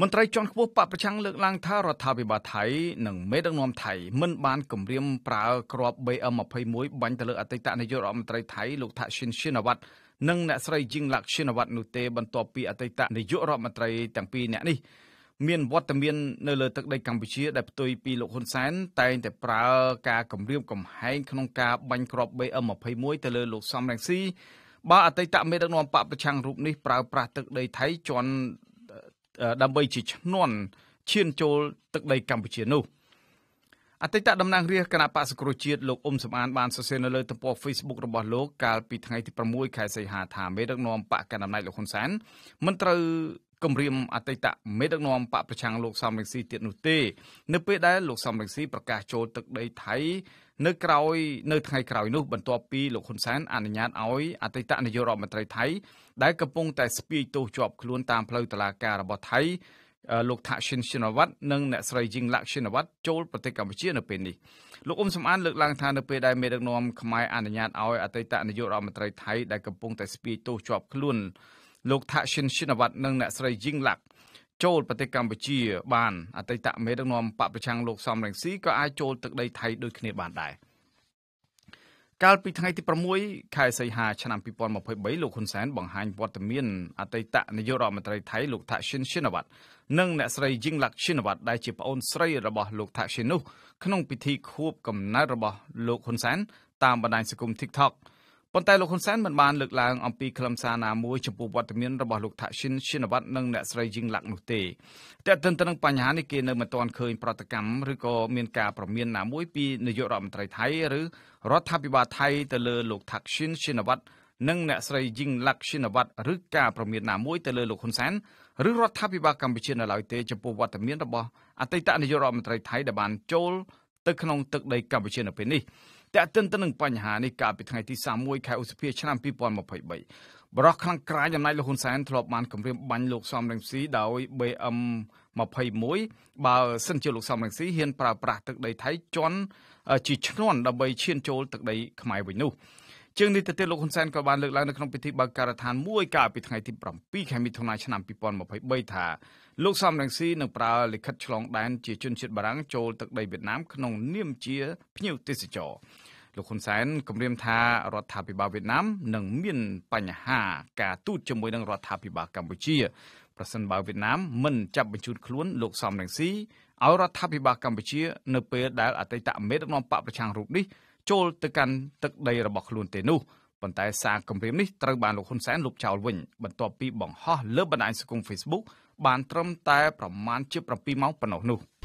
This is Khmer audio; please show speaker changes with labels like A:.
A: មន្ត្រីជាន់ខ្ពស់បកប្រឆាំងលើកឡើងថារដ្ឋាភិបាលថៃនិងមេដឹកនាំថៃមិនបានគម្រាមប្រើគ្រាប់ BM21 បាញ់ទៅលើអតីតនាយករដ្ឋមន្ត្រីថៃលោកថាក់ស៊ីនស៊ីណាវ៉ាត់និងអ្នកស្រីជីងឡាក់ស៊ីណាវ៉ាត់នោះទេបន្ទាប់ពីអតីតនាយករដ្ឋមន្ត្រីទាំងពីរនាក់នេះមានវត្តមាននៅលើទឹកដីកម្ពុជាដែលផ្ទុយពីលោកហ៊ុនសែនតែងតែប្រើការគម្រាមកំហែងក្នុងការបាញ់គ្រាប់ BM21 ទៅលើលោកសំរងស៊ីបើអតីតមេដឹកនាំបកប្រឆាំងរូបនេះប្រើប្រាស់ទឹកដីថៃជន់ដើម្បីជាឈ្នន់ឈានចូលទឹកដីកម្ពុជានោះអតីតតំណាងរាស្ត្រគណៈបក្សសង្គ្រោះជាតិលោកអ៊ុំសំអានបានសរសេរនៅលើទំព័រ Facebook របស់លោកកាលពីថ្ងៃទី6ខែសីហាថាមេដឹកនាំបកកណ្ដាលអំណាចលោកហ៊ុនសែនមិនត្រូវគម្រាមអតីតមេដឹកនាំបកប្រឆាំងលោកសំរងស៊ីទៀតនោះទេនៅពេលដែលលោកសំរងស៊ីប្រកាសចូលទឹកដីថៃនៅក្រោយនៅថ្ងៃក្រោយនោះបន្ទាប់ពីលោកហ៊ុនសែនអនុញ្ញាតឲ្យអតីតនាយករដ្ឋមន្ត្រីថៃដែលកំពុងតែស្ពាយទោសជាប់ខ្លួនតាមផ្លូវតុលាការរបស់ថៃលោកថាក់ឈិនឈិនវ័តនិងអ្នកស្រីជីងឡាក់ឈិនវ័តចូលប្រទេសកម្ពុជានៅពេលនេះលោកអ៊ុំសំអានលើកឡើងថានៅពេលដែលមេដឹកនាំខ្មែរអនុញ្ញាតឲ្យអតីតនាយករដ្ឋមន្ត្រីថៃដែលកំពុងតែស្ពាយទោសជាប់ខ្លួនលោកថាក់ឈិនឈិនវ័តនិងអ្នកស្រីជីងឡាក់ចូលប្រទេសកម្ពុជាបានអតីតមេដឹកនាំបពប្រឆាំងលោកសំរងស៊ីក៏អាចចូលទឹកដីថៃដូចគ្នាបានដែរកាលពីថ្ងៃទី6ខែសីហាឆ្នាំ2023លោកហ៊ុនសែនបង្ហាញវត្តមានអតីតនាយករដ្ឋមន្ត្រីថៃលោកថាក់ស៊ីនស៊ីណាវ៉ាត់និងអ្នកស្រីយីងឡាក់ស៊ីណាវ៉ាត់ដែលជាប្អូនស្រីរបស់លោកថាក់ស៊ីននោះក្នុងពិធីខួប កំណើតរបស់លោកហ៊ុនសែនតាមបណ្ដាញសង្គម TikTok ដប៉ុន្តែលោកហ៊ុនសែនមិនបានលើកឡើងអំពីខ្លឹមសារណាមួយចំពោះវត្តមានរបស់លោកថាក់ស៊ីនស៊ីនវត្តនិងអ្នកស្រីយីងឡាក់នោះទេតែទន្ទឹមនឹងបញ្ហានេះគេនៅមិនទាន់ឃើញប្រតិកម្មឬក៏មានការប្រមានណាមួយពីនាយករដ្ឋមន្ត្រីថៃឬរដ្ឋាភិបាលថៃទៅលើលោកថាក់ស៊ីនស៊ីនវត្តនិងអ្នកស្រីយីងឡាក់ស៊ីនវត្តឬការប្រមានណាមួយទៅលើលោកហ៊ុនសែនឬរដ្ឋាភិបាលកម្ពុជានៅឡើយទេចំពោះវត្តមានរបស់អតីតនាយករដ្ឋមន្ត្រីថៃដែលបានចូលទៅក្នុងទឹកដីកម្ពុជានៅពេលនេះតែកទិនទៅនឹងបញ្ហានេះកាលពីថ្ងៃទី31ខែឧសភាឆ្នាំ2023បរោះខ្លាំងក្លាយអំណាចលោកហ៊ុនសែនធ្លាប់បានគម្រាមបាញ់លោកសំរងស៊ីដោយ BM 21បើសិនជាលោកសំរងស៊ីហ៊ានប្រើប្រាស់ទឹកដីថៃជន់ ជាឈ្នន់ដើម្បីឈាន ចូលទឹកដីខ្មែរវិញនោះជាងនេះទៅទៀតលោកហ៊ុនសែនក៏បានលើកឡើងនៅក្នុងពិធីបើកការដ្ឋានមួយ កាលពីថ្ងៃទី7ខែមិថុនាឆ្នាំ2023ថាលោកសំរងស៊ីនឹងប្រើលិខិតឆ្លងដែនជាជនជាតិបារាំងចូលទឹកដីវៀតណាមក្នុងនាមជាភ្ញៀវទេសចរលោកហ៊ុនសែនគម្រាមថារដ្ឋាភិបាលវៀតណាមនឹងមាន បញ្ហាការទូតជាមួយនឹងរដ្ឋាភិបាលកម្ពុជាប្រសិនបើវៀតណាមមិនចាប់បញ្ជូនខ្លួនលោកសំរងស៊ីឲ្យរដ្ឋាភិបាលកម្ពុជានៅពេលដែល អតីតមេដឹកនាំបកប្រឆាំងរូបនេះចូលទៅកាន់ទឹកដីរបស់ខ្លួនទេនោះប៉ុន្តែសារគម្រាមនេះត្រូវបានលោកហ៊ុនសែនលុបចោលវិញ បន្ទាប់ពីបង្ហោះលើបណ្ដាញសង្គម Facebook បានត្រឹមតែ ប្រមាណជា7ម៉ោងប៉ុណ្ណោះនោះ។